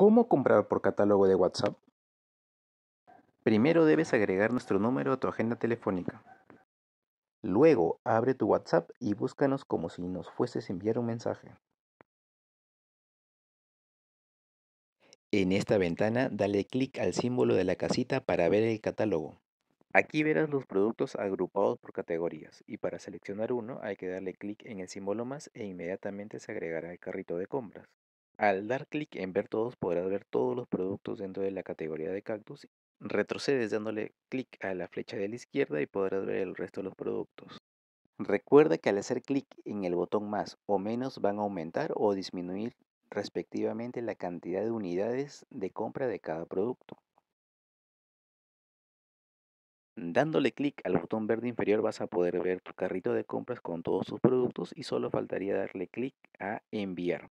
¿Cómo comprar por catálogo de WhatsApp? Primero debes agregar nuestro número a tu agenda telefónica. Luego abre tu WhatsApp y búscanos como si nos fueses enviar un mensaje. En esta ventana dale clic al símbolo de la casita para ver el catálogo. Aquí verás los productos agrupados por categorías y para seleccionar uno hay que darle clic en el símbolo más e inmediatamente se agregará el carrito de compras. Al dar clic en ver todos podrás ver todos los productos dentro de la categoría de cactus. Retrocedes dándole clic a la flecha de la izquierda y podrás ver el resto de los productos. Recuerda que al hacer clic en el botón más o menos van a aumentar o disminuir respectivamente la cantidad de unidades de compra de cada producto. Dándole clic al botón verde inferior vas a poder ver tu carrito de compras con todos sus productos y solo faltaría darle clic a enviar.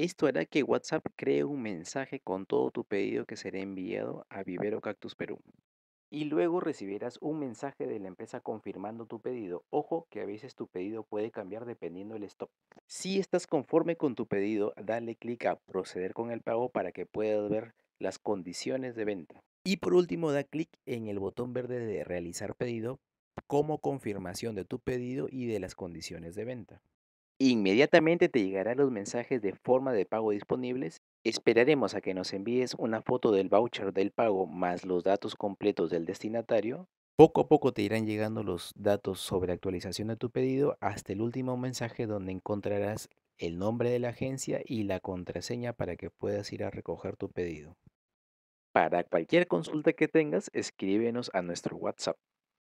Esto hará que WhatsApp cree un mensaje con todo tu pedido que será enviado a Vivero Cactus Perú. Y luego recibirás un mensaje de la empresa confirmando tu pedido. Ojo que a veces tu pedido puede cambiar dependiendo del stock. Si estás conforme con tu pedido, dale clic a proceder con el pago para que puedas ver las condiciones de venta. Y por último, da clic en el botón verde de realizar pedido como confirmación de tu pedido y de las condiciones de venta. Inmediatamente te llegarán los mensajes de forma de pago disponibles. Esperaremos a que nos envíes una foto del voucher del pago más los datos completos del destinatario. Poco a poco te irán llegando los datos sobre actualización de tu pedido hasta el último mensaje donde encontrarás el nombre de la agencia y la contraseña para que puedas ir a recoger tu pedido. Para cualquier consulta que tengas, escríbenos a nuestro WhatsApp